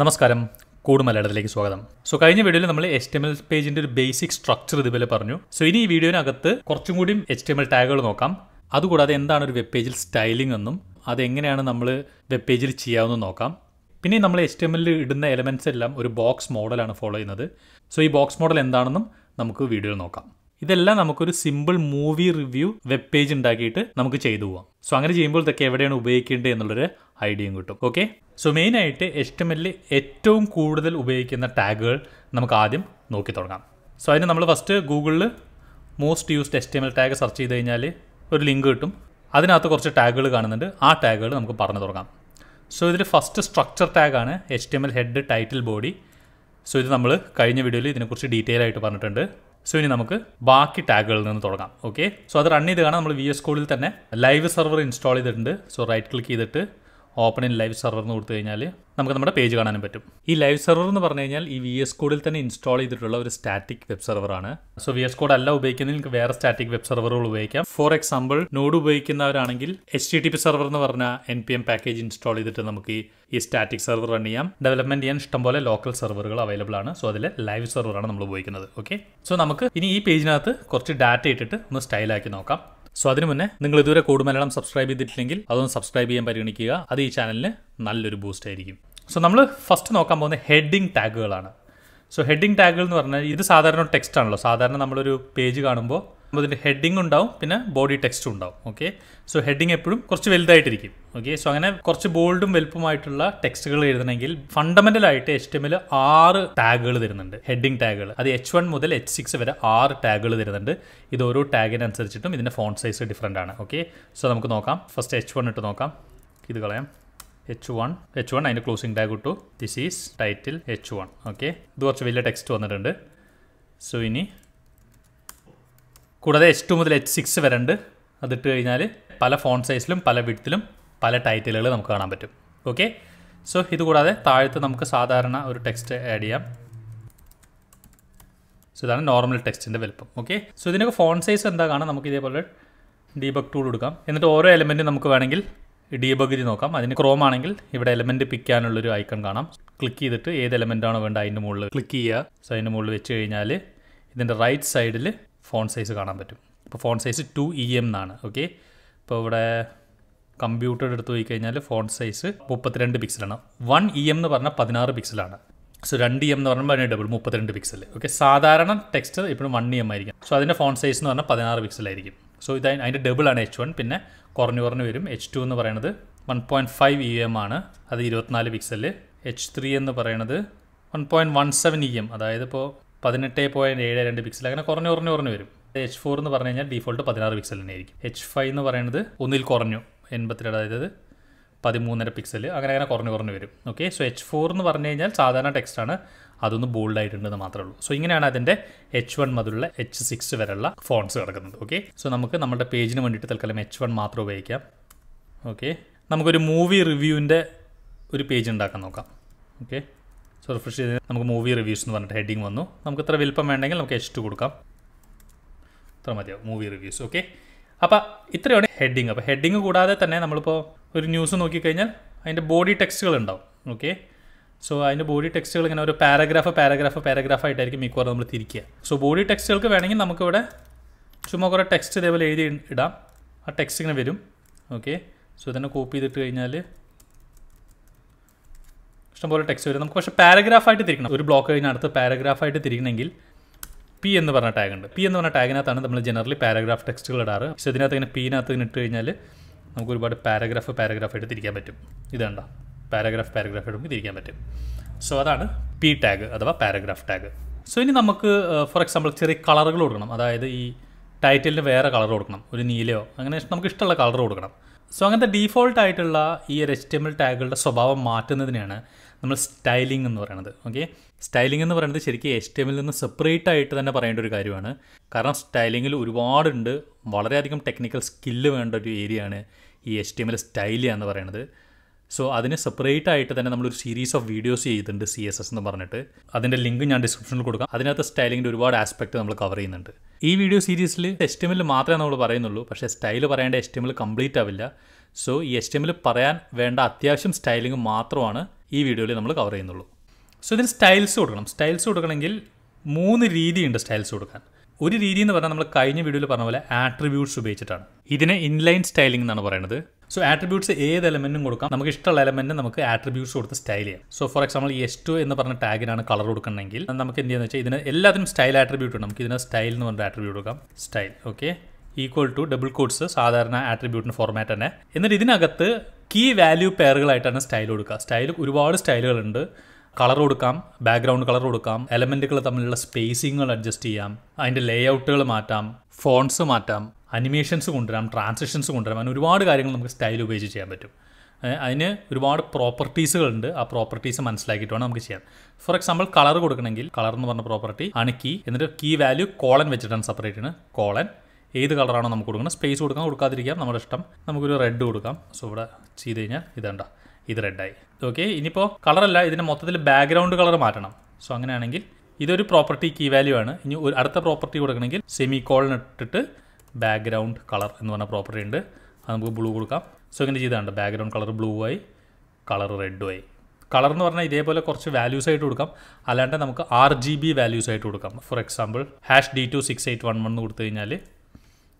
നമസ്കാരം കൂടുമലയാളത്തിലേക്ക് മലയാളത്തിലേക്ക് സ്വാഗതം സോ കഴിഞ്ഞ വീഡിയോയിൽ നമ്മൾ എച്ച് ടി എം എൽ പേജിന്റെ ഒരു ബേസിക് സ്ട്രക്ചർ ഇതുപോലെ പറഞ്ഞു സോ ഇനി ഈ വീഡിയോനകത്ത് കുറച്ചും കൂടി എച്ച് ടി എം എൽ ടാഗുകൾ നോക്കാം അതുകൂടാതെ എന്താണ് ഒരു വെബ് പേജിൽ സ്റ്റൈലിംഗ് എന്നും അതെങ്ങനെയാണ് നമ്മൾ വെബ് പേജിൽ ചെയ്യാമെന്ന് നോക്കാം പിന്നെ നമ്മൾ എച്ച് ടി എം എല്ലിൽ ഇടുന്ന എലമെന്റ്സ് എല്ലാം ഒരു ബോക്സ് മോഡലാണ് ഫോളോ ചെയ്യുന്നത് സോ ഈ ബോക്സ് മോഡൽ എന്താണെന്നും നമുക്ക് വീഡിയോയിൽ നോക്കാം ഇതെല്ലാം നമുക്കൊരു simple movie review web page ഉണ്ടാക്കിയിട്ട് നമുക്ക് ചെയ്തു പോവാം സോ അങ്ങനെ ചെയ്യുമ്പോൾ ഇതൊക്കെ എവിടെയാണ് ഉപയോഗിക്കേണ്ടത് എന്നുള്ളൊരു ഐഡിയയും കിട്ടും ഓക്കെ സോ മെയിനായിട്ട് ആയിട്ട് എം ഏറ്റവും കൂടുതൽ ഉപയോഗിക്കുന്ന ടാഗുകൾ നമുക്ക് ആദ്യം നോക്കി തുടങ്ങാം സോ അതിന് നമ്മൾ ഫസ്റ്റ് ഗൂഗിളിൽ most used HTML tag search ചെയ്ത് കഴിഞ്ഞാൽ ഒരു ലിങ്ക് കിട്ടും അതിനകത്ത് കുറച്ച് ടാഗുകൾ കാണുന്നുണ്ട് ആ ടാഗുകൾ നമുക്ക് പറഞ്ഞു തുടങ്ങാം സോ ഇതിൽ ഫസ്റ്റ് സ്ട്രക്ചർ ടാഗാണ് H T M L head title body so ഇത് നമ്മൾ കഴിഞ്ഞ വീഡിയോയിൽ ഇതിനെക്കുറിച്ച് ഡീറ്റെയിൽ ആയിട്ട് പറഞ്ഞിട്ടുണ്ട് സോ ഇനി നമുക്ക് ബാക്കി ടാഗുകളിൽ നിന്ന് തുടങ്ങാം ഓക്കെ സോ അത് റൺ ചെയ്ത് കാണാം നമ്മൾ വി എസ് കോഡിൽ തന്നെ ലൈവ് സെർവർ ഇൻസ്റ്റാൾ ചെയ്തിട്ടുണ്ട് സോ റൈറ്റ് ക്ലിക്ക് ചെയ്തിട്ട് ഓപ്പൺ ഇൻ ലൈവ് സെർവർ എന്ന് കൊടുത്തു കഴിഞ്ഞാൽ നമുക്ക് നമ്മുടെ പേജ് കാണാനും പറ്റും ഈ ലൈവ് സെർവർ എന്ന് പറഞ്ഞു കഴിഞ്ഞാൽ ഈ വി എസ് കോഡിൽ തന്നെ ഇൻസ്റ്റാൾ ചെയ്തിട്ടുള്ള ഒരു സ്റ്റാറ്റിക് വെബ് സെർവറാണ് സോ വി എസ് കോഡ് അല്ല ഉപയോഗിക്കുന്നതിൽ നിങ്ങൾക്ക് വേറെ സ്റ്റാറ്റിക് വെബ് സെർവറുകൾ ഉപയോഗിക്കാം ഫോർ എക്സാമ്പിൾ നോഡ് ഉപയോഗിക്കുന്നവരാണെങ്കിൽ H T T P server എന്ന് പറഞ്ഞ N P M package install ചെയ്തിട്ട് നമുക്ക് ഈ സ്റ്റാറ്റിക് സെർവർ റൺ ചെയ്യാം ഡെവലപ്മെന്റ് ചെയ്യാൻ ഇഷ്ടംപോലെ ലോക്കൽ സെർവറുകൾ അവൈലബിൾ ആണ് സോ അതിൽ ലൈവ് സെർവറാണ് നമ്മൾ ഉപയോഗിക്കുന്നത് ഓക്കെ സോ നമുക്ക് ഇനി ഈ പേജിനകത്ത് കുറച്ച് ഡാറ്റ ഇട്ടിട്ട് ഒന്ന് സ്റ്റൈലാക്കി നോക്കാം സോ അതിനു മുന്നേ നിങ്ങൾ ഇതുവരെ കോഡ് മലയാളം സബ്സ്ക്രൈബ് ചെയ്തിട്ടില്ലെങ്കിൽ അതൊന്ന് സബ്സ്ക്രൈബ് ചെയ്യാൻ പരിഗണിക്കുക അത് ഈ ചാനലിന് നല്ലൊരു ബൂസ്റ്റ് ആയിരിക്കും സോ നമ്മൾ ഫസ്റ്റ് നോക്കാൻ പോകുന്ന ഹെഡിങ് ടാഗുകളാണ് സോ ഹെഡിങ് ടാഗുകൾ എന്ന് പറഞ്ഞാൽ ഇത് സാധാരണ ടെക്സ്റ്റ് ആണല്ലോ സാധാരണ നമ്മളൊരു പേജ് കാണുമ്പോൾ അപ്പോൾ ഇതിൻ്റെ ഹെഡിങ് ഉണ്ടാവും പിന്നെ ബോഡി ടെക്സ്റ്റും ഉണ്ടാവും ഓക്കെ സോ ഹെഡിങ് എപ്പോഴും കുറച്ച് വലുതായിട്ടിരിക്കും ഓക്കെ സോ അങ്ങനെ കുറച്ച് ബോൾഡും വലുപ്പമായിട്ടുള്ള ടെക്സ്റ്റുകൾ എഴുതണമെങ്കിൽ ഫണ്ടമെന്റൽ ആയിട്ട് എച്ച് ടി എമ്മിൽ ആറ് ടാഗുകൾ തരുന്നുണ്ട് ഹെഡിങ് ടാഗുകൾ അത് എച്ച് വൺ മുതൽ എച്ച് സിക്സ് വരെ ആറ് ടാഗുകൾ തരുന്നുണ്ട് ഇത് ഓരോ ടാഗിനനുസരിച്ചിട്ടും ഇതിൻ്റെ ഫോൺ സൈസ് ഡിഫറെൻ്റ് ആണ് ഓക്കെ സോ നമുക്ക് നോക്കാം ഫസ്റ്റ് എച്ച് വൺ ഇട്ട് നോക്കാം ഇത് കളയാം എച്ച് വൺ എച്ച് വൺ അതിൻ്റെ ക്ലോസിംഗ് ടാഗ് ഇട്ടു this is title H one okay ഇത് കുറച്ച് വലിയ ടെക്സ്റ്റ് വന്നിട്ടുണ്ട് സോ ഇനി കൂടാതെ എച്ച് ടു മുതൽ എച്ച് സിക്സ് വരെ ഉണ്ട് അതിട്ട് കഴിഞ്ഞാൽ പല ഫോൺ സൈസിലും പല വിഡ്ത്തിലും പല ടൈറ്റിലുകൾ നമുക്ക് കാണാൻ പറ്റും ഓക്കെ സോ ഇതുകൂടാതെ കൂടാതെ താഴത്ത് നമുക്ക് സാധാരണ ഒരു ടെക്സ്റ്റ് ആഡ് ചെയ്യാം സോ ഇതാണ് നോർമൽ ടെക്സ്റ്റിൻ്റെ വലുപ്പം ഓക്കെ സോ ഇതിനൊക്കെ ഫോൺ സൈസ് എന്താ കാണാം നമുക്ക് ഇതേപോലെ ഡീബഗ് ടൂൾ കൊടുക്കാം എന്നിട്ട് ഓരോ എലമെൻറ്റും നമുക്ക് വേണമെങ്കിൽ ഡീബഗ് ചെയ്ത് നോക്കാം അതിന് ക്രോം ആണെങ്കിൽ ഇവിടെ എലമെൻറ്റ് പിക്ക് ചെയ്യാനുള്ളൊരു ഐക്കൺ കാണാം ക്ലിക്ക് ചെയ്തിട്ട് ഏത് എലമെൻ്റ് ആണോ വേണ്ട അതിൻ്റെ മുകളിൽ ക്ലിക്ക് ചെയ്യുക സോ അതിൻ്റെ മുകളിൽ വെച്ച് കഴിഞ്ഞാൽ ഇതിൻ്റെ റൈറ്റ് സൈഡിൽ ഫോൺ സൈസ് കാണാൻ പറ്റും ഇപ്പോൾ font size two E M എന്നാണ് ഓക്കെ ഇപ്പോൾ ഇവിടെ കമ്പ്യൂട്ടർ എടുത്ത് പോയി കഴിഞ്ഞാൽ ഫോൺ സൈസ് മുപ്പത്തിരണ്ട് പിക്സലാണ് വൺ ഇ എം എന്ന് പറഞ്ഞാൽ പതിനാറ് പിക്സലാണ് സോ രണ്ട് ഇ e എം എന്ന് പറഞ്ഞാൽ അതിന് ഡബിൾ മുപ്പത്തിരണ്ട് പിക്സൽ ഓക്കെ സാധാരണ ടെക്സ്റ്റ് ഇപ്പോഴും വൺ ഇ എം ആയിരിക്കും സോ അതിൻ്റെ ഫോൺ സൈസ് എന്ന് പറഞ്ഞാൽ പതിനാറ് പിക്സലായിരിക്കും സോ ഇത് അതിൻ്റെ ഡബിൾ ആണ് എച്ച് വൺ പിന്നെ കുറഞ്ഞു കുറഞ്ഞു വരും എച്ച് ടു എന്ന് പറയുന്നത് one point five E M ആണ് അത് ഇരുപത്തിനാല് പിക്സല് എച്ച് ത്രീ എന്ന് പറയുന്നത് one point one seven E M അതായത് ഇപ്പോൾ പതിനെട്ട് പോയിൻറ്റ് ഏഴ് രണ്ട് പിക്സൽ അങ്ങനെ കുറഞ്ഞു കുറഞ്ഞു കുറഞ്ഞു വരും എച്ച് ഫോർ എന്ന് പറഞ്ഞു കഴിഞ്ഞാൽ ഡിഫോൾട്ട് പതിനാറ് പിക്സൽ തന്നെ ആയിരിക്കും എച്ച് ഫൈവ് എന്ന് പറയുന്നത് ഒന്നിൽ കുറഞ്ഞു എൺപത്തിരണ്ട് അതായത് പതിമൂന്നര പിക്സൽ അങ്ങനെ അങ്ങനെ കുറഞ്ഞു കുറഞ്ഞു വരും ഓക്കെ സോ എച്ച് ഫോർ എന്ന് പറഞ്ഞു കഴിഞ്ഞാൽ സാധാരണ ടെക്സ്റ്റാണ് അതൊന്ന് ബോൾഡ് ആയിട്ടുണ്ടെന്ന് മാത്രമേ ഉള്ളൂ സോ ഇങ്ങനെയാണ് അതിൻ്റെ എച്ച് വൺ മുതലുള്ള എച്ച് സിക്സ് വരെയുള്ള ഫോൺസ് കിടക്കുന്നത് ഓക്കെ സോ നമുക്ക് നമ്മുടെ പേജിന് വേണ്ടിയിട്ട് തൽക്കാലം എച്ച് വൺ മാത്രം ഉപയോഗിക്കാം ഓക്കെ നമുക്കൊരു മൂവി റിവ്യൂവിൻ്റെ ഒരു പേജ് ഉണ്ടാക്കാൻ നോക്കാം ഓക്കെ സോ റിഫ്രഷ് ചെയ്ത് നമുക്ക് മൂവി റിവ്യൂസ് എന്ന് പറഞ്ഞിട്ട് ഹെഡിങ് വന്നു നമുക്ക് ഇത്ര വലിപ്പം വേണ്ടെങ്കിൽ നമുക്ക് എച്ച് ടു കൊടുക്കാം ഇത്ര മതിയാവും മൂവി റിവ്യൂസ് ഓക്കെ അപ്പോൾ ഇത്രയാണ് ഹെഡിങ് അപ്പോൾ ഹെഡിങ് കൂടാതെ തന്നെ നമ്മളിപ്പോൾ ഒരു ന്യൂസ് നോക്കിക്കഴിഞ്ഞാൽ അതിൻ്റെ ബോഡി ടെക്സ്റ്റുകൾ ഉണ്ടാവും ഓക്കെ സോ അതിൻ്റെ ബോഡി ടെക്സ്റ്റുകൾ ഇങ്ങനെ ഒരു പാരഗ്രാഫ് പാരഗ്രാഫ് പാരഗ്രാഫ് ആയിട്ടായിരിക്കും മിക്കവാറും നമ്മൾ തിരിക്കുക സോ ബോഡി ടെക്സ്റ്റുകൾക്ക് വേണമെങ്കിൽ നമുക്കിവിടെ ചുമ്മാ കുറേ ടെക്സ്റ്റ് ഇതേപോലെ എഴുതി ഇടാം ആ ടെക്സ്റ്റ് ഇങ്ങനെ വരും ഓക്കെ സോ ഇതന്നെ കോപ്പി ചെയ്തിട്ട് കഴിഞ്ഞാൽ ഇഷ്ടംപോലെ ടെക്സ്റ്റ് വരും നമുക്ക് പക്ഷേ പാരഗ്രാഫായിട്ട് തിരിക്കണം ഒരു ബ്ലോക്ക് കഴിഞ്ഞ അടുത്ത് പാരഗ്രാഫായിട്ട് തിരിക്കണമെങ്കിൽ പി എന്ന് പറഞ്ഞ ടാഗ് ഉണ്ട് പി എന്ന് പറഞ്ഞ ടാഗിനകത്താണ് നമ്മൾ ജനറലി പാരഗ്രാഫ് ടെക്സ്റ്റുകൾ ഇടാറ് പക്ഷേ ഇതിനകത്ത് ഇങ്ങനെ പിനകത്ത് ഇങ്ങനെ ഇട്ട് കഴിഞ്ഞാൽ നമുക്ക് ഒരുപാട് പാരഗ്രാഫ് പാരഗ്രാഫായിട്ട് തിരിക്കാൻ പറ്റും ഇതേണ്ട പാരഗ്രാഫ് പാരഗ്രാഫ് ഇടുമ്പോൾ തിരിക്കാൻ പറ്റും സോ അതാണ് പി ടാഗ് അഥവാ പാരഗ്രാഫ് ടാഗ് സോ ഇനി നമുക്ക് ഫോർ എക്സാമ്പിൾ ചെറിയ കളറുകൾ കൊടുക്കണം അതായത് ഈ ടൈറ്റിലിന് വേറെ കളർ കൊടുക്കണം ഒരു നീലയോ അങ്ങനെ നമുക്ക് ഇഷ്ടമുള്ള കളർ കൊടുക്കണം സോ അങ്ങനത്തെ ഡീഫോൾട്ട് ആയിട്ടുള്ള ഈ ഒരു എച്ച് ടി എം എൽ ടാഗുകളുടെ സ്വഭാവം മാറ്റുന്നതിനെയാണ് നമ്മൾ സ്റ്റൈലിംഗ് എന്ന് പറയുന്നത് ഓക്കെ സ്റ്റൈലിംഗ് എന്ന് പറയുന്നത് ശരിക്കും എസ് ടി എമ്മിൽ നിന്ന് സെപ്പറേറ്റ് ആയിട്ട് തന്നെ പറയേണ്ട ഒരു കാര്യമാണ് കാരണം സ്റ്റൈലിങ്ങിൽ ഒരുപാടുണ്ട് വളരെയധികം ടെക്നിക്കൽ സ്കില്ല് വേണ്ട ഒരു ഏരിയയാണ് ഈ എസ് ടി എമ്മിൽ സ്റ്റൈൽ എന്ന് പറയുന്നത് സോ അതിന് സെപ്പറേറ്റ് ആയിട്ട് തന്നെ നമ്മളൊരു സീരീസ് ഓഫ് വീഡിയോസ് ചെയ്തിട്ടുണ്ട് സി എസ് എസ് എന്ന് പറഞ്ഞിട്ട് അതിൻ്റെ ലിങ്ക് ഞാൻ ഡിസ്ക്രിപ്ഷനിൽ കൊടുക്കാം അതിനകത്ത് സ്റ്റൈലിങ്ങിൻ്റെ ഒരുപാട് ആസ്പെക്ട് നമ്മൾ കവർ ചെയ്യുന്നുണ്ട് ഈ വീഡിയോ സീരീസിൽ എച്ച് ടി എമ്മിൽ മാത്രമേ നമ്മൾ പറയുന്നുള്ളൂ പക്ഷേ സ്റ്റൈൽ പറയേണ്ട എച്ച് ടി എമ്മിൽ കംപ്ലീറ്റ് ആവില്ല സോ ഈ എച്ച് ടി എമ്മിൽ പറയാൻ വേണ്ട അത്യാവശ്യം സ്റ്റൈലിംഗ് മാത്രമാണ് ഈ വീഡിയോയിൽ നമ്മൾ കവർ ചെയ്യുന്നുള്ളൂ സോ ഇതിന് സ്റ്റൈൽസ് കൊടുക്കണം സ്റ്റൈൽസ് കൊടുക്കണമെങ്കിൽ മൂന്ന് രീതിയുണ്ട് സ്റ്റൈൽസ് കൊടുക്കാൻ ഒരു രീതി എന്ന് പറഞ്ഞാൽ നമ്മൾ കഴിഞ്ഞ വീഡിയോയിൽ പറഞ്ഞ പോലെ ആട്രിബ്യൂട്ട്സ് ഉപയോഗിച്ചിട്ടാണ് ഇതിനെ ഇൻലൈൻ സ്റ്റൈലിംഗ് എന്നാണ് പറയുന്നത് സോ ആട്രിബ്യൂട്ട്സ് ഏത് എലമെന്റും കൊടുക്കാം നമുക്ക് ഇഷ്ടമുള്ള എലമെന്റ് നമുക്ക് ആട്രിബ്യൂട്ട്സ് കൊടുത്ത് സ്റ്റൈൽ ചെയ്യാം so for example S two എന്ന് പറഞ്ഞ ടാഗിനാണ് കളർ കൊടുക്കണമെങ്കിൽ നമുക്ക് എന്ത് ചെയ്യുന്നത് വെച്ചാൽ ഇതിന് എല്ലാത്തിനും സ്റ്റൈൽ ആട്രിബ്യൂട്ട് ഉണ്ട് നമുക്ക് ഇതിന് സ്റ്റൈൽ എന്ന് പറഞ്ഞ ആട്രിബ്യൂട്ട് കൊടുക്കാം style okay equal to double quotes സാധാരണ ആട്രിബ്യൂട്ടിന് ഫോർമാറ്റ് തന്നെ എന്നിട്ട് ഇതിനകത്ത് കീ വാല്യൂ പെയറുകളായിട്ടാണ് സ്റ്റൈൽ കൊടുക്കുക സ്റ്റൈൽ ഒരുപാട് സ്റ്റൈലുകളുണ്ട് കളർ കൊടുക്കാം ബാക്ക്ഗ്രൗണ്ട് കളർ കൊടുക്കാം എലമെൻറ്റുകൾ തമ്മിലുള്ള സ്പേസിങ്ങുകൾ അഡ്ജസ്റ്റ് ചെയ്യാം അതിൻ്റെ ലേ ഔട്ടുകൾ മാറ്റാം ഫോൺസ് മാറ്റാം അനിമേഷൻസ് കൊണ്ടുവരാം ട്രാൻസിഷൻസ് കൊണ്ടുവരാം അങ്ങനെ ഒരുപാട് കാര്യങ്ങൾ നമുക്ക് സ്റ്റൈൽ ഉപയോഗിച്ച് ചെയ്യാൻ പറ്റും അതിന് ഒരുപാട് പ്രോപ്പർട്ടീസുകളുണ്ട് ആ പ്രോപ്പർട്ടീസ് മനസ്സിലാക്കിയിട്ട് വേണം നമുക്ക് ചെയ്യാം ഫോർ എക്സാമ്പിൾ കളർ കൊടുക്കണമെങ്കിൽ കളർ എന്ന് പറഞ്ഞ പ്രോപ്പർട്ടി ആണ് കീ എന്നിട്ട് കീ വാല്യൂ കോളൻ വെച്ചിട്ടാണ് സെപ്പറേറ്റ് കോളൻ ഏത് കളറാണോ നമുക്ക് കൊടുക്കുന്നത് സ്പേസ് കൊടുക്കാം കൊടുക്കാതിരിക്കാം നമ്മുടെ ഇഷ്ടം നമുക്കൊരു റെഡ് കൊടുക്കാം സോ ഇവിടെ ചെയ്ത് കഴിഞ്ഞാൽ ഇതണ്ട ഇത് റെഡായി ഓക്കെ ഇനിയിപ്പോൾ കളറല്ല ഇതിൻ്റെ മൊത്തത്തിൽ ബാക്ക്ഗ്രൗണ്ട് കളർ മാറ്റണം സോ അങ്ങനെയാണെങ്കിൽ ഇതൊരു പ്രോപ്പർട്ടി കീ വാല്യൂ ആണ് ഇനി ഒരു അടുത്ത പ്രോപ്പർട്ടി കൊടുക്കണമെങ്കിൽ സെമി കോളിനിട്ടിട്ട് ബാക്ക്ഗ്രൗണ്ട് കളർ എന്ന് പറഞ്ഞ പ്രോപ്പർട്ടി ഉണ്ട് അത് നമുക്ക് ബ്ലൂ കൊടുക്കാം സോ ഇങ്ങനെ ചെയ്താണ്ട് ബാക്ക്ഗ്രൗണ്ട് കളർ ബ്ലൂ ആയി കളർ റെഡും ആയി കളർ എന്ന് പറഞ്ഞാൽ ഇതേപോലെ കുറച്ച് വാല്യൂസ് ആയിട്ട് കൊടുക്കാം അല്ലാണ്ട് നമുക്ക് ആർ ജി ബി വാല്യൂസ് ആയിട്ട് കൊടുക്കാം for example hash D two six eight one one കൊടുത്തു കഴിഞ്ഞാൽ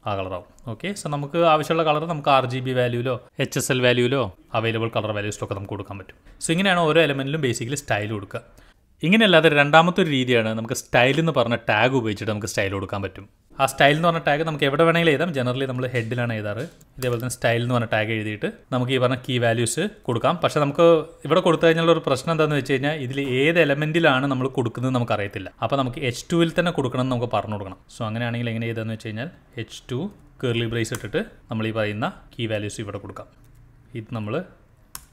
ആ കളറാവും ഓക്കെ സോ നമുക്ക് ആവശ്യമുള്ള കളർ നമുക്ക് ആർ ജി ബി വാല്യൂലോ എച്ച് എസ് എൽ വാല്യൂലോ അവൈലബിൾ കളർ വാല്യൂസിലൊക്കെ നമുക്ക് കൊടുക്കാൻ പറ്റും സോ ഇങ്ങനെയാണ് ഓരോ എലമെൻറ്റിലും ബേസിക്കലി സ്റ്റൈൽ കൊടുക്കുക ഇങ്ങനെയല്ലാതെ രണ്ടാമത്തെ ഒരു രീതിയാണ് നമുക്ക് സ്റ്റൈൽ എന്ന് പറഞ്ഞ ടാഗ് ഉപയോഗിച്ചിട്ട് നമുക്ക് സ്റ്റൈൽ കൊടുക്കാൻ പറ്റും ആ സ്റ്റൈൽ എന്ന് പറഞ്ഞ ടാഗ് നമുക്ക് എവിടെ വേണമെങ്കിലും എഴുതാം ജനറലി നമ്മൾ ഹെഡിലാണ് എഴുതാറ് ഇതേപോലെ തന്നെ സ്റ്റൈൽ എന്ന് പറഞ്ഞ ടാഗ് എഴുതിയിട്ട് നമുക്ക് ഈ പറഞ്ഞ കീ വാല്യൂസ് കൊടുക്കാം പക്ഷേ നമുക്ക് ഇവിടെ കൊടുത്തു കഴിഞ്ഞാൽ ഒരു പ്രശ്നം എന്താണെന്ന് വെച്ച് കഴിഞ്ഞാൽ ഇതിൽ ഏത് എലമെൻറ്റിലാണ് നമ്മൾ കൊടുക്കുന്നത് നമുക്ക് അറിയത്തില്ല അപ്പോൾ നമുക്ക് എച്ച് ടുവിൽ തന്നെ കൊടുക്കണം എന്ന് നമുക്ക് പറഞ്ഞു കൊടുക്കണം സോ അങ്ങനെയാണെങ്കിൽ എങ്ങനെ എഴുതാന്ന് വെച്ച് കഴിഞ്ഞാൽ എച്ച് ടു കേർലി ബ്രേസ് ഇട്ടിട്ട് നമ്മൾ ഈ പറയുന്ന കീ വാല്യൂസ് ഇവിടെ കൊടുക്കാം ഇത് നമ്മൾ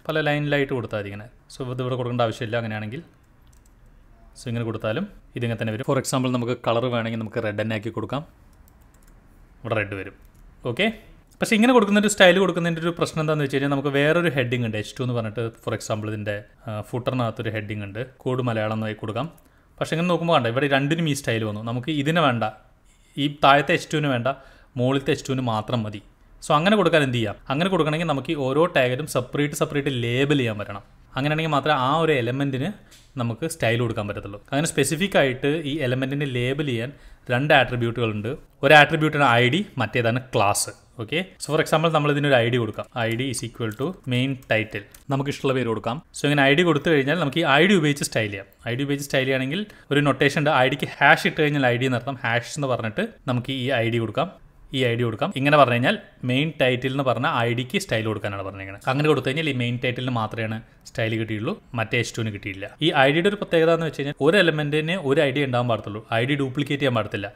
പല ലൈനിലായിട്ട് കൊടുത്താൽ മതി ഇങ്ങനെ സോ ഇത് ഇവിടെ കൊടുക്കേണ്ട ആവശ്യമില്ല അങ്ങനെയാണെങ്കിൽ സോ ഇങ്ങനെ കൊടുത്താലും ഇതിങ്ങനെ തന്നെ വരും ഫോർ എക്സാമ്പിൾ നമുക്ക് കളർ വേണമെങ്കിൽ നമുക്ക് റെഡ് തന്നെ ആക്കി കൊടുക്കാം ഇവിടെ റെഡ് വരും ഓക്കെ പക്ഷേ ഇങ്ങനെ കൊടുക്കുന്നതിൻ്റെ സ്റ്റൈൽ കൊടുക്കുന്നതിൻ്റെ ഒരു പ്രശ്നം എന്താണെന്ന് വെച്ച് കഴിഞ്ഞാൽ നമുക്ക് വേറൊരു ഹെഡിങ് ഉണ്ട് എച്ച് ടു എന്ന് പറഞ്ഞിട്ട് ഫോർ എക്സാമ്പിൾ ഇതിൻ്റെ ഫുട്ടറിനകത്തൊരു ഹെഡിങ് ഉണ്ട് കോഡ് മലയാളം എന്നായി കൊടുക്കാം പക്ഷേ ഇങ്ങനെ നോക്കുമ്പോൾ വേണ്ട ഇവിടെ രണ്ടിനും ഈ സ്റ്റൈൽ വന്നു നമുക്ക് ഇതിന് വേണ്ട ഈ താഴത്തെ എച്ച് ടുവിന് വേണ്ട മുകളിലത്തെ എച്ച് ടുവിന് മാത്രം മതി സോ അങ്ങനെ കൊടുക്കാൻ എന്ത് ചെയ്യാം അങ്ങനെ കൊടുക്കണമെങ്കിൽ നമുക്ക് ഓരോ ടാഗിലും സെപ്പറേറ്റ് സെപ്പറേറ്റ് ലേബൽ ചെയ്യാൻ പറ്റണം അങ്ങനെയാണെങ്കിൽ മാത്രമേ ആ ഒരു എലമെൻറ്റിന് നമുക്ക് സ്റ്റൈൽ കൊടുക്കാൻ പറ്റത്തുള്ളൂ അങ്ങനെ സ്പെസിഫിക് ആയിട്ട് ഈ എലമെൻറ്റിനെ ലേബൽ ചെയ്യാൻ രണ്ട് ആട്രിബ്യൂട്ടുകൾ ഉണ്ട് ഒരു ആട്രിബ്യൂട്ടിന് ഐ ഡി മറ്റേതാണ് class okay so for example നമ്മൾ ഇതിനൊരു ഐ ഡി കൊടുക്കാം I D is equal to main title നമുക്ക് ഇഷ്ടമുള്ള പേര് കൊടുക്കാം സോ ഇങ്ങനെ ഐ ഡി കൊടുത്തു കഴിഞ്ഞാൽ നമുക്ക് ഈ ഐ ഡി ഉപയോഗിച്ച് സ്റ്റൈൽ ചെയ്യാം ഐ ഡി ഉപയോഗിച്ച് സ്റ്റൈൽ ചെയ്യുകയാണെങ്കിൽ ഒരു നൊട്ടേഷൻ ഉണ്ട് ഐ ഡിക്ക് ഹാഷ് ഇട്ട് കഴിഞ്ഞാൽ ഐ ഡി നടത്താം ഹാഷ് എന്ന് പറഞ്ഞിട്ട് നമുക്ക് ഈ ഐ ഡി കൊടുക്കാം ഈ ഐ ഡി കൊടുക്കാം ഇങ്ങനെ പറഞ്ഞു കഴിഞ്ഞാൽ മെയിൻ ടൈറ്റിൽ എന്ന് പറഞ്ഞ ഐ ഡിക്ക് സ്റ്റൈൽ കൊടുക്കാനാണ് പറഞ്ഞിരിക്കുന്നത് അങ്ങനെ കൊടുത്തു കഴിഞ്ഞാൽ ഈ മെയിൻ ടൈറ്റിലിന് മാത്രമാണ് സ്റ്റൈൽ കിട്ടിയുള്ളൂ മറ്റേ എച്ച് ടുവിന് കിട്ടിയില്ല ഈ ഐ ഡിയുടെ ഒരു പ്രത്യേകത എന്ന് വെച്ച് കഴിഞ്ഞാൽ ഒരു എലമെന്റിന് ഒരു ഐ ഡി ഉണ്ടാകാൻ പാടത്തുള്ളൂ ഐ ഡി ഡ്യൂപ്ലിക്കേറ്റ് ചെയ്യാൻ പാടത്തില്ല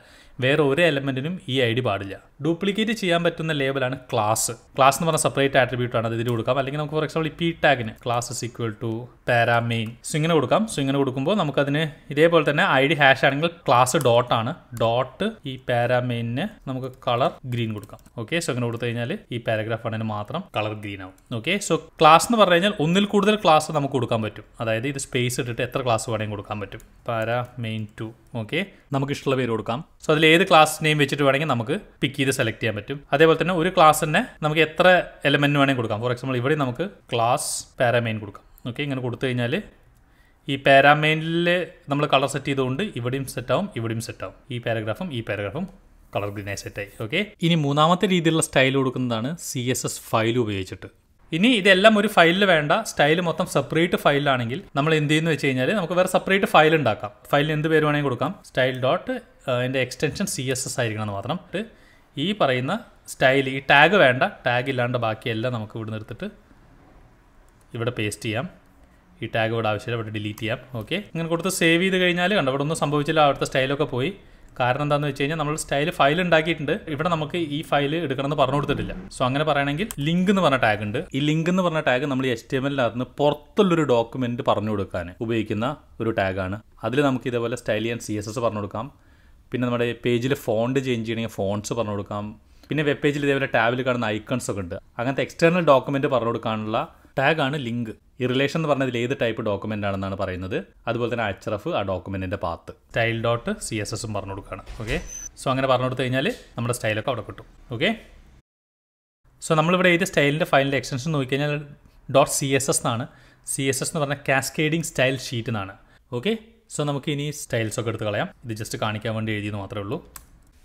വേറെ ഒരു എലമെന്റിനും ഈ ഐ ഡി പാടില്ല ഡ്യൂപ്ലിക്കേറ്റ് ചെയ്യാൻ പറ്റുന്ന ലേബലാണ് ക്ലാസ് ക്ലാസ് എന്ന് പറഞ്ഞ സെപ്പറേറ്റ് ആട്രിബ്യൂട്ട് ആണ് അത് ഇതിന് കൊടുക്കാം അല്ലെങ്കിൽ നമുക്ക് ഫോർ എക്സാമ്പിൾ ഈ പി ടാഗിന് class is equal to para main so ഇങ്ങനെ കൊടുക്കാം സോ ഇങ്ങനെ കൊടുക്കുമ്പോൾ നമുക്കതിന് ഇതേപോലെ തന്നെ ഐ ഡി ഹാഷ് ആണെങ്കിൽ ക്ലാസ് ഡോട്ട് ആണ് ഡോട്ട് ഈ പാരാമെയിനിന് നമുക്ക് കളർ ഗ്രീൻ കൊടുക്കാം ഓക്കെ സോ അങ്ങനെ കൊടുത്തു കഴിഞ്ഞാൽ ഈ പാരഗ്രാഫ് ആണെങ്കിൽ മാത്രം കളർ ഗ്രീൻ ആവും ഓക്കെ സോ ക്ലാസ് എന്ന് പറഞ്ഞു കഴിഞ്ഞാൽ ഒന്നിൽ കൂടുതൽ ക്ലാസ് നമുക്ക് കൊടുക്കാൻ പറ്റും അതായത് ഇത് സ്പേസ് ഇട്ടിട്ട് എത്ര ക്ലാസ് വേണമെങ്കിൽ കൊടുക്കാൻ പറ്റും പാരാ മെയിൻ ടു ഓക്കെ നമുക്ക് ഇഷ്ടമുള്ള പേര് കൊടുക്കാം സോ അതിൽ ഏത് ക്ലാസ് നെയിം വെച്ചിട്ട് വേണമെങ്കിൽ നമുക്ക് പിക്ക് ചെയ്ത് സെലക്ട് ചെയ്യാൻ പറ്റും അതേപോലെ തന്നെ ഒരു ക്ലാസ് തന്നെ നമുക്ക് എത്ര എലമെന്റ് വേണമെങ്കിൽ കൊടുക്കാം ഫോർ എക്സാമ്പിൾ ഇവിടെ നമുക്ക് ക്ലാസ് പാരാമെയിൻ കൊടുക്കാം ഓക്കെ ഇങ്ങനെ കൊടുത്തു കഴിഞ്ഞാൽ ഈ പാരാമെയിനിൽ നമ്മൾ കളർ സെറ്റ് ചെയ്തുകൊണ്ട് ഇവിടെയും സെറ്റാവും ഇവിടെയും സെറ്റാവും ഈ പാരഗ്രാഫും ഈ പാരഗ്രാഫും കളർ ഗ്രീനായി സെറ്റായി ഓക്കെ ഇനി മൂന്നാമത്തെ രീതിയിലുള്ള സ്റ്റൈൽ കൊടുക്കുന്നതാണ് സി എസ് എസ് ഫയൽ ഉപയോഗിച്ചിട്ട് ഇനി ഇതെല്ലാം ഒരു ഫയലിൽ വേണ്ട സ്റ്റൈൽ മൊത്തം സെപ്പറേറ്റ് ഫയലാണെങ്കിൽ നമ്മൾ എന്ത് ചെയ്യുന്നു വെച്ച് കഴിഞ്ഞാൽ നമുക്ക് വേറെ സെപ്പറേറ്റ് ഫയൽ ഉണ്ടാക്കാം ഫയലിന് എന്ത് പേര് വേണമെങ്കിൽ കൊടുക്കാം സ്റ്റൈൽ ഡോട്ട് അതിൻ്റെ എക്സ്റ്റൻഷൻ സി എസ് എസ് ആയിരിക്കണം മാത്രം ഈ പറയുന്ന സ്റ്റൈൽ ഈ ടാഗ് വേണ്ട ടാഗ് ഇല്ലാണ്ട് ബാക്കിയെല്ലാം നമുക്ക് ഇവിടെ നിർത്തിട്ട് ഇവിടെ പേസ്റ്റ് ചെയ്യാം ഈ ടാഗ് ഇവിടെ ആവശ്യമില്ല ഇവിടെ ഡിലീറ്റ് ചെയ്യാം ഓക്കെ ഇങ്ങനെ കൊടുത്ത് സേവ് ചെയ്ത് കഴിഞ്ഞാൽ കണ്ടോ ഇവിടെ ഒന്നും സംഭവിച്ചില്ല അവിടുത്തെ സ്റ്റൈലൊക്കെ പോയി കാരണം എന്താണെന്ന് വെച്ച് കഴിഞ്ഞാൽ നമ്മൾ സ്റ്റൈൽ ഫയൽ ഉണ്ടാക്കിയിട്ടുണ്ട് ഇവിടെ നമുക്ക് ഈ ഫയൽ എടുക്കണമെന്ന് പറഞ്ഞു കൊടുത്തിട്ടില്ല സോ അങ്ങനെ പറയണമെങ്കിൽ ലിങ്ക് എന്ന് പറഞ്ഞ ടാഗ് ഉണ്ട് ഈ ലിങ്ക് എന്ന് പറഞ്ഞ ടാഗ് നമ്മൾ എസ് ടി എമ്മിലിനകത്ത് പുറത്തുള്ളൊരു ഡോക്യുമെന്റ് പറഞ്ഞു കൊടുക്കാൻ ഉപയോഗിക്കുന്ന ഒരു ടാഗാണ് അതിൽ നമുക്ക് ഇതേപോലെ സ്റ്റൈൽ ചെയ്യാൻ സി എസ് എസ് പറഞ്ഞു കൊടുക്കാം പിന്നെ നമ്മുടെ പേജിൽ ഫോണ്ട് ചേഞ്ച് ചെയ്യണമെങ്കിൽ ഫോൺസ് പറഞ്ഞു കൊടുക്കാം പിന്നെ വെബ് പേജിൽ ഇതേപോലെ ടാബിൽ കാണുന്ന ഐക്കൺസ് ഒക്കെ ഉണ്ട് അങ്ങനത്തെ എക്സ്റ്റേണൽ ഡോക്യുമെന്റ് പറഞ്ഞു കൊടുക്കാനുള്ള ടാഗാണ് ലിങ്ക് ഈ റിലേഷൻ എന്ന് പറഞ്ഞതിൽ ഏത് ടൈപ്പ് ഡോക്യുമെന്റ് ആണെന്നാണ് പറയുന്നത് അതുപോലെ തന്നെ അച്ചറഫ് ആ ഡോക്യുമെന്റിന്റെ path style dot C S എസും പറഞ്ഞു കൊടുക്കുകയാണ് ഓക്കെ സോ അങ്ങനെ പറഞ്ഞു കൊടുത്തു കഴിഞ്ഞാൽ നമ്മുടെ സ്റ്റൈലൊക്കെ അവിടെ കിട്ടും ഓക്കെ സോ നമ്മളിവിടെ ഏത് സ്റ്റൈലിൻ്റെ ഫയലിൻ്റെ എക്സ്റ്റൻഷൻ നോക്കിക്കഴിഞ്ഞാൽ ഡോട്ട് സി എസ് എസ് എന്നാണ് സി എസ് എസ് എന്ന് പറഞ്ഞാൽ കാസ്കേഡിംഗ് സ്റ്റൈൽ ഷീറ്റ് എന്നാണ് ഓക്കെ സോ നമുക്ക് ഇനി സ്റ്റൈൽസൊക്കെ എടുത്ത് കളയാം ഇത് ജസ്റ്റ് കാണിക്കാൻ വേണ്ടി എഴുതിയെന്ന് മാത്രമേ ഉള്ളൂ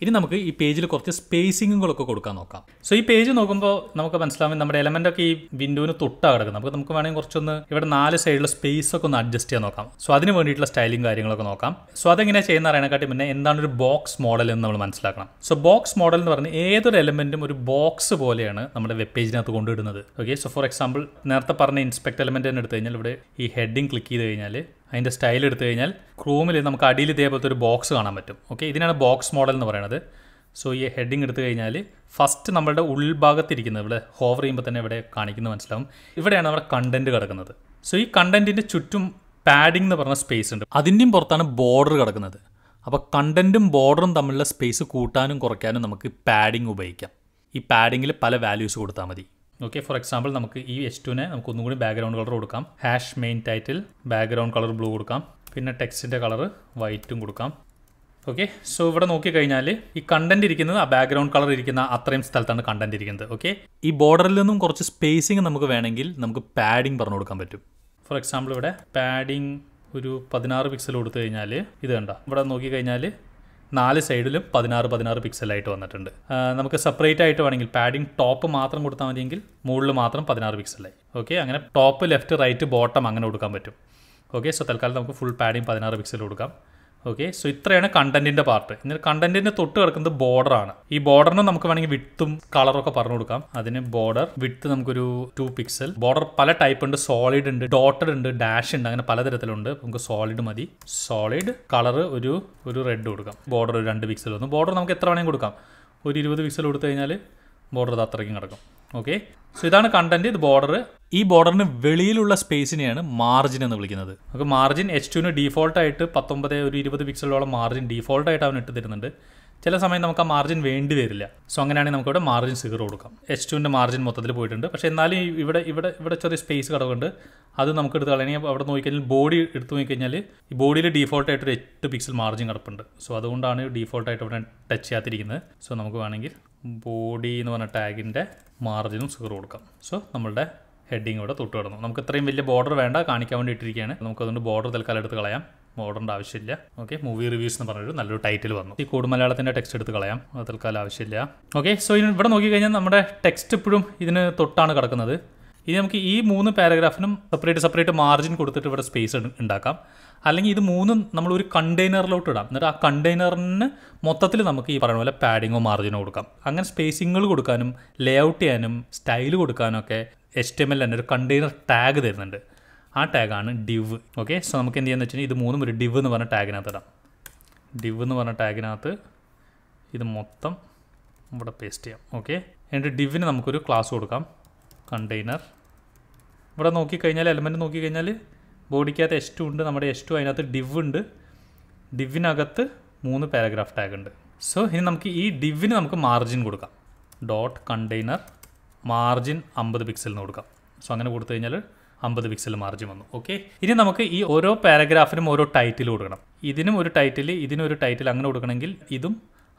ഇനി നമുക്ക് ഈ പേജിൽ കുറച്ച് സ്പേസിങ്ങുകളൊക്കെ കൊടുക്കാൻ നോക്കാം സോ ഈ പേജ് നോക്കുമ്പോൾ നമുക്ക് മനസ്സിലാവും നമ്മുടെ എലമെന്റ് ഒക്കെ ഈ വിൻഡോന് തൊട്ടാ കിടക്കുന്നത് അപ്പോൾ നമുക്ക് വേണമെങ്കിൽ കുറച്ചൊന്ന് ഇവിടെ നാല് സൈഡിലുള്ള സ്പേസ് ഒക്കെ ഒന്ന് അഡ്ജസ്റ്റ് ചെയ്യാൻ നോക്കാം സോ അതിന് വേണ്ടിയിട്ടുള്ള സ്റ്റൈലിംഗ് കാര്യങ്ങളൊക്കെ നോക്കാം സോ അതെങ്ങനെയാണ് ചെയ്യുന്ന അറിയണക്കാട്ടി പിന്നെ എന്താണ് ഒരു ബോക്സ് മോഡൽ എന്ന് നമ്മൾ മനസ്സിലാക്കണം സോ ബോക്സ് മോഡൽ എന്ന് പറഞ്ഞാൽ ഏതൊരു എലമെന്റും ഒരു ബോക്സ് പോലെയാണ് നമ്മുടെ വെബ് പേജിനകത്ത് കൊണ്ടുവിടുന്നത് ഓക്കെ സോ ഫോർ എക്സാമ്പിൾ നേരത്തെ പറഞ്ഞ ഇൻസ്പെക്ട് എലമെന്റ് തന്നെ എടുത്തു കഴിഞ്ഞാൽ ഇവിടെ ഈ ഹെഡിങ് ക്ലിക്ക് ചെയ്ത് കഴിഞ്ഞാൽ അതിൻ്റെ സ്റ്റൈൽ എടുത്തു കഴിഞ്ഞാൽ ക്രൂമിൽ നമുക്ക് അടിയിൽ ഇതേപോലത്തെ ഒരു ബോക്സ് കാണാൻ പറ്റും ഓക്കെ ഇതിനാണ് ബോക്സ് മോഡൽ എന്ന് പറയുന്നത് സോ ഈ ഹെഡിങ് എടുത്തു കഴിഞ്ഞാൽ ഫസ്റ്റ് നമ്മളുടെ ഉൾഭാഗത്തിരിക്കുന്നത് ഇവിടെ ഹോവർ ചെയ്യുമ്പോൾ തന്നെ ഇവിടെ കാണിക്കുന്നത് മനസ്സിലാവും ഇവിടെയാണ് നമ്മുടെ കണ്ടൻറ്റ് കിടക്കുന്നത് സോ ഈ കണ്ടൻറ്റിൻ്റെ ചുറ്റും പാഡിംഗ് എന്ന് പറഞ്ഞ സ്പേസ് ഉണ്ട് അതിൻ്റെയും പുറത്താണ് ബോർഡർ കിടക്കുന്നത് അപ്പോൾ കണ്ടൻറ്റും ബോർഡറും തമ്മിലുള്ള സ്പേസ് കൂട്ടാനും കുറയ്ക്കാനും നമുക്ക് പാഡിംഗ് ഉപയോഗിക്കാം ഈ പാഡിങ്ങിൽ പല വാല്യൂസ് കൊടുത്താൽ മതി ഓക്കെ ഫോർ എക്സാമ്പിൾ നമുക്ക് ഈ എച്ച് ടുവിനെ നമുക്ക് ഒന്നും കൂടി ബാക്ക്ഗ്രൗണ്ട് കളർ കൊടുക്കാം hash main title background colour blue കൊടുക്കാം പിന്നെ ടെക്സ്റ്റിൻ്റെ കളർ വൈറ്റും കൊടുക്കാം ഓക്കെ സോ ഇവിടെ നോക്കിക്കഴിഞ്ഞാൽ ഈ കണ്ടന്റ് ഇരിക്കുന്നത് ആ ബാക്ക്ഗ്രൗണ്ട് കളർ ഇരിക്കുന്ന അത്രയും സ്ഥലത്താണ് കണ്ടന്റ് ഇരിക്കുന്നത് ഓക്കെ ഈ ബോർഡറിൽ നിന്നും കുറച്ച് സ്പേസിങ് നമുക്ക് വേണമെങ്കിൽ നമുക്ക് പാഡിങ് പറഞ്ഞു കൊടുക്കാൻ പറ്റും ഫോർ എക്സാമ്പിൾ ഇവിടെ പാഡിങ് ഒരു പതിനാറ് പിക്സൽ കൊടുത്തു കഴിഞ്ഞാൽ ഇത് കണ്ട ഇവിടെ നോക്കിക്കഴിഞ്ഞാൽ നാല് സൈഡിലും പതിനാറ് പതിനാറ് പിക്സലായിട്ട് വന്നിട്ടുണ്ട് നമുക്ക് സെപ്പറേറ്റ് ആയിട്ട് വേണമെങ്കിൽ പാഡിംഗ് ടോപ്പ് മാത്രം കൊടുത്താൽ മതിയെങ്കിൽ മുകളിൽ മാത്രം പതിനാറ് പിക്സലായി ഓക്കെ അങ്ങനെ ടോപ്പ് ലെഫ്റ്റ് റൈറ്റ് ബോട്ടം അങ്ങനെ കൊടുക്കാൻ പറ്റും ഓക്കെ സോ തൽക്കാലം നമുക്ക് ഫുൾ പാഡിംഗ് പതിനാറ് പിക്സൽ കൊടുക്കാം ഓക്കെ സോ ഇത്രയാണ് കണ്ടന്റിന്റെ പാർട്ട് എന്നാൽ കണ്ടന്റിന് തൊട്ട് കിടക്കുന്നത് ബോർഡറാണ് ഈ ബോർഡറിന് നമുക്ക് വേണമെങ്കിൽ കളറും കളറൊക്കെ പറഞ്ഞു കൊടുക്കാം അതിന് ബോർഡർ വിത്ത് നമുക്കൊരു ടു പിക്സൽ ബോർഡർ പല ടൈപ്പ് ഉണ്ട് സോളിഡ് ഉണ്ട് ഡോട്ടഡ് ഉണ്ട് ഡാഷ് ഉണ്ട് അങ്ങനെ പലതരത്തിലുണ്ട് നമുക്ക് സോളിഡ് മതി സോളിഡ് കളർ ഒരു ഒരു റെഡ് കൊടുക്കാം ബോർഡർ ഒരു രണ്ട് പിക്സൽ വന്നു ബോർഡർ നമുക്ക് എത്ര വേണമെങ്കിൽ കൊടുക്കാം ഒരു ഇരുപത് പിക്സൽ കൊടുത്തു കഴിഞ്ഞാൽ ബോർഡർ അത് അത്രയ്ക്കും കിടക്കും ഓക്കെ സോ ഇതാണ് കണ്ടന്റ് ഇത് ബോർഡർ ഈ ബോർഡറിന് വെളിയിലുള്ള സ്പേസിനെയാണ് മാർജിൻ എന്ന് വിളിക്കുന്നത് നമുക്ക് മാർജിൻ എച്ച് ടുവിന് ഡീഫോൾട്ടായിട്ട് പത്തൊമ്പത് ഒരു ഇരുപത് പിക്സലോളം മാർജിൻ ഡീഫോൾട്ടായിട്ട് അവൻ ഇട്ട് തരുന്നുണ്ട് ചില സമയം നമുക്ക് ആ മാർജിൻ വേണ്ടി വരില്ല സോ അങ്ങനെയാണെങ്കിൽ നമുക്ക് മാർജിൻ സിഗർ കൊടുക്കാം എച്ച് ടുവിൻ്റെ മാർജിൻ മൊത്തത്തിൽ പോയിട്ടുണ്ട് പക്ഷേ എന്നാലും ഇവിടെ ഇവിടെ ഇവിടെ ചെറിയ സ്പേസ് കിടവുണ്ട് അത് നമുക്ക് എടുത്ത് കളയണി അവിടെ നോക്കിക്കഴിഞ്ഞാൽ ബോഡി എടുത്ത് നോക്കിക്കഴിഞ്ഞാൽ ഈ ബോഡിയിൽ ഡീഫോൾട്ടായിട്ട് ഒരു എട്ട് പിക്സൽ മാർജിൻ കിടപ്പുണ്ട് സോ അതുകൊണ്ടാണ് ഡീഫോൾട്ടായിട്ട് ഇവിടെ ടച്ച് ചെയ്യാത്തിരിക്കുന്നത് സോ നമുക്ക് വേണമെങ്കിൽ ബോഡി എന്ന് പറഞ്ഞ ടാഗിൻ്റെ മാർജിനും സിഗർ കൊടുക്കാം സോ നമ്മളുടെ ഹെഡിങ് ഇവിടെ തൊട്ട് കിടന്നു നമുക്ക് ഇത്രയും വലിയ ബോർഡർ വേണ്ട കാണിക്കാൻ വേണ്ടി ഇട്ടിരിക്കുകയാണ് നമുക്ക് അതുകൊണ്ട് ബോർഡർ തൽക്കാലം എടുത്ത് കളയാം ബോർഡറിൻ്റെ ആവശ്യമില്ല ഓക്കെ മൂവി റിവ്യൂസ് എന്ന് പറഞ്ഞൊരു നല്ലൊരു ടൈറ്റിൽ വന്നു ഈ കൂട് മലയാളത്തിൻ്റെ ടെക്സ്റ്റ് എടുത്ത് കളയാം അത് തൽക്കാലം ആവശ്യമില്ല ഓക്കെ സോ ഇനി ഇവിടെ നോക്കിക്കഴിഞ്ഞാൽ നമ്മുടെ ടെക്സ്റ്റ് ഇപ്പോഴും ഇതിന് തൊട്ടാണ് കിടക്കുന്നത് ഇനി നമുക്ക് ഈ മൂന്ന് പാരഗ്രാഫിനും സെപ്പറേറ്റ് സെപ്പറേറ്റ് മാർജിൻ കൊടുത്തിട്ട് ഇവിടെ സ്പേസ് ഉണ്ടാക്കാം അല്ലെങ്കിൽ ഇത് മൂന്നും നമ്മൾ ഒരു കണ്ടെയ്നറിലോട്ട് ഇടാം എന്നിട്ട് ആ കണ്ടെയ്നറിന് മൊത്തത്തിൽ നമുക്ക് ഈ പറയുന്ന പോലെ പാഡിങ്ങോ മാർജിനോ കൊടുക്കാം അങ്ങനെ സ്പേസിങ്ങുകൾ കൊടുക്കാനും ലേ ഔട്ട് ചെയ്യാനും സ്റ്റൈൽ കൊടുക്കാനും ഒക്കെ എച്ച് ടി എം എൽ തന്നെ ഒരു കണ്ടെയ്നർ ടാഗ് തരുന്നുണ്ട് ആ ടാഗാണ് ഡിവ് ഓക്കെ സോ നമുക്ക് എന്ത് ചെയ്യാന്ന് വെച്ചാൽ ഇത് മൂന്നും ഒരു ഡിവ് എന്ന് പറഞ്ഞ ടാഗിനകത്ത് ഇടാം ഡിവ് എന്ന് പറഞ്ഞ ടാഗിനകത്ത് ഇത് മൊത്തം ഇവിടെ പേസ്റ്റ് ചെയ്യാം ഓക്കെ എന്നിട്ട് ഡിവിന് നമുക്കൊരു ക്ലാസ് കൊടുക്കാം കണ്ടെയ്നർ ഇവിടെ നോക്കിക്കഴിഞ്ഞാൽ എലമെൻറ്റ് നോക്കിക്കഴിഞ്ഞാൽ ബോഡിക്കകത്ത് എസ് ടു ഉണ്ട് നമ്മുടെ എസ് ടു അതിനകത്ത് ഡിവ് ഉണ്ട് ഡിവിനകത്ത് മൂന്ന് പാരഗ്രാഫ് ടാഗ് ഉണ്ട് സോ ഇനി നമുക്ക് ഈ ഡിവിന് നമുക്ക് മാർജിൻ കൊടുക്കാം ഡോട്ട് കണ്ടെയ്നർ മാർജിൻ അമ്പത് പിക്സൽ എന്ന് കൊടുക്കാം സോ അങ്ങനെ കൊടുത്തു കഴിഞ്ഞാൽ അമ്പത് പിക്സൽ മാർജിൻ വന്നു ഓക്കെ ഇനി നമുക്ക് ഈ ഓരോ പാരഗ്രാഫിനും ഓരോ ടൈറ്റിൽ കൊടുക്കണം ഇതിനും ഒരു ടൈറ്റിൽ ഇതിനും ഒരു ടൈറ്റിൽ അങ്ങനെ കൊടുക്കണമെങ്കിൽ ഇതും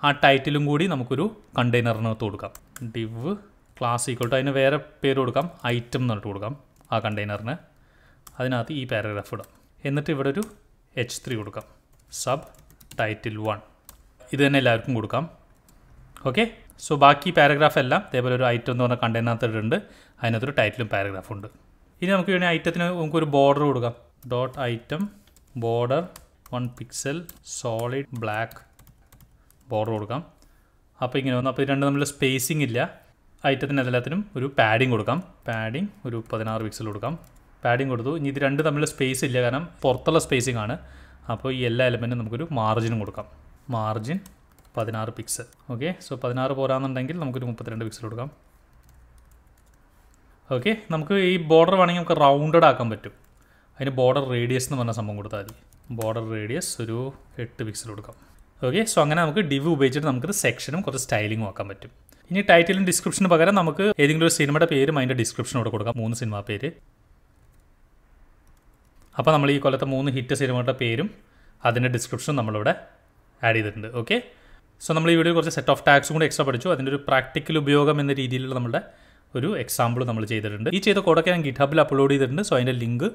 ആ ടൈറ്റിലും കൂടി നമുക്കൊരു കണ്ടെയ്നറിനകത്ത് കൊടുക്കാം ഡിവ് ക്ലാസ് ഈക്വൾ ടു അതിന് വേറെ പേര് കൊടുക്കാം ഐറ്റം എന്ന് കൊടുക്കാം ആ കണ്ടെയ്നറിന് അതിനകത്ത് ഈ പാരഗ്രാഫ് ഇടാം എന്നിട്ട് ഇവിടെ ഒരു എച്ച് ത്രീ കൊടുക്കാം സബ് ടൈറ്റിൽ വൺ ഇത് തന്നെ എല്ലാവർക്കും കൊടുക്കാം ഓക്കെ സോ ബാക്കി പാരഗ്രാഫ് എല്ലാം അതേപോലെ ഒരു ഐറ്റം എന്ന് പറഞ്ഞ കണ്ടെയ്നകത്ത് ഇട്ടിട്ടുണ്ട് അതിനകത്തൊരു ടൈറ്റിലും പാരഗ്രാഫും ഉണ്ട് ഇനി നമുക്ക് വേണേൽ ഐറ്റത്തിന് നമുക്കൊരു ബോർഡർ കൊടുക്കാം dot item border one pixel solid black border കൊടുക്കാം അപ്പോൾ ഇങ്ങനെ വന്നു അപ്പോൾ രണ്ട് നമ്മൾ സ്പേസിംഗ് ഇല്ല ഐറ്റത്തിന് എല്ലാത്തിനും ഒരു പാഡിങ് കൊടുക്കാം പാഡിങ് ഒരു പതിനാറ് പിക്സൽ കൊടുക്കാം പാഡിങ് കൊടുത്തു ഇനി ഇത് രണ്ട് തമ്മിൽ സ്പേസ് ഇല്ല കാരണം പുറത്തുള്ള സ്പേസിംഗ് ആണ് അപ്പോൾ ഈ എല്ലാ എലമെൻറ്റും നമുക്കൊരു മാർജിനും കൊടുക്കാം മാർജിൻ പതിനാറ് പിക്സ് ഓക്കെ സോ പതിനാറ് പോരാന്നുണ്ടെങ്കിൽ നമുക്കൊരു മുപ്പത്തിരണ്ട് പിക്സൽ കൊടുക്കാം ഓക്കെ നമുക്ക് ഈ ബോർഡർ വേണമെങ്കിൽ നമുക്ക് റൗണ്ടഡ് ആക്കാൻ പറ്റും അതിന് ബോർഡർ റേഡിയസ് എന്ന് പറഞ്ഞ സംഭവം കൊടുത്താൽ മതി ബോർഡർ റേഡിയസ് ഒരു എട്ട് പിക്സൽ കൊടുക്കാം ഓക്കെ സോ അങ്ങനെ നമുക്ക് ഡിവ് ഉപയോഗിച്ചിട്ട് നമുക്കത് സെക്ഷനും കുറച്ച് സ്റ്റൈലിങ്ങും ആക്കാൻ പറ്റും ഇനി ടൈറ്റിലും ഡിസ്ക്രിപ്ഷന് പകരം നമുക്ക് ഏതെങ്കിലും ഒരു സിനിമയുടെ പേരും അതിൻ്റെ ഡിസ്ക്രിപ്ഷനും കൂടെ കൊടുക്കാം മൂന്ന് സിനിമ പേര് അപ്പോൾ നമ്മൾ ഈ കൊല്ലത്തെ മൂന്ന് ഹിറ്റ് സിനിമയുടെ പേരും അതിൻ്റെ ഡിസ്ക്രിപ്ഷനും നമ്മളിവിടെ ആഡ് ചെയ്തിട്ടുണ്ട് ഓക്കെ സോ നമ്മൾ ഈ വീഡിയോ കുറച്ച് സെറ്റ് ഓഫ് ടാക്സും കൂടി എക്സ്ട്രാ പഠിച്ചു അതിൻ്റെ ഒരു പ്രാക്ടിക്കൽ ഉപയോഗം എന്ന രീതിയിലുള്ള നമ്മുടെ ഒരു എക്സാമ്പിൾ നമ്മൾ ചെയ്തിട്ടുണ്ട് ഈ ചെയ്ത കോഡൊക്കെ ഞാൻ ഗിറ്റ് അപ്ലോഡ് ചെയ്തിട്ടുണ്ട് സോ അതിൻ്റെ ലിങ്ക്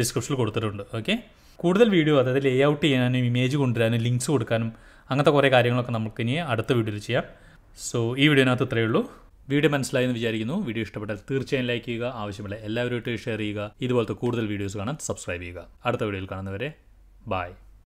ഡിസ്ക്രിപ്ഷനിൽ കൊടുത്തിട്ടുണ്ട് ഓക്കെ കൂടുതൽ വീഡിയോ അതായത് ലേ ഔട്ട് ചെയ്യാനും ഇമേജ് കൊണ്ടുവരാനും ലിങ്ക്സ് കൊടുക്കാനും അങ്ങനത്തെ കുറേ കാര്യങ്ങളൊക്കെ നമുക്ക് ഇനി അടുത്ത വീഡിയോയിൽ ചെയ്യാം സോ ഈ വീഡിയോനകത്ത് ഇത്രയേ ഉള്ളൂ വീഡിയോ മനസ്സിലായി എന്ന് വിചാരിക്കുന്നു വീഡിയോ ഇഷ്ടപ്പെട്ടാൽ തീർച്ചയായും ലൈക്ക് ചെയ്യുക ആവശ്യമുള്ള എല്ലാവരുമായിട്ട് ഷെയർ ചെയ്യുക ഇതുപോലത്തെ കൂടുതൽ വീഡിയോസ് കാണാൻ സബ്സ്ക്രൈബ് ചെയ്യുക അടുത്ത വീഡിയോയിൽ കാണുന്നവരെ ബായ്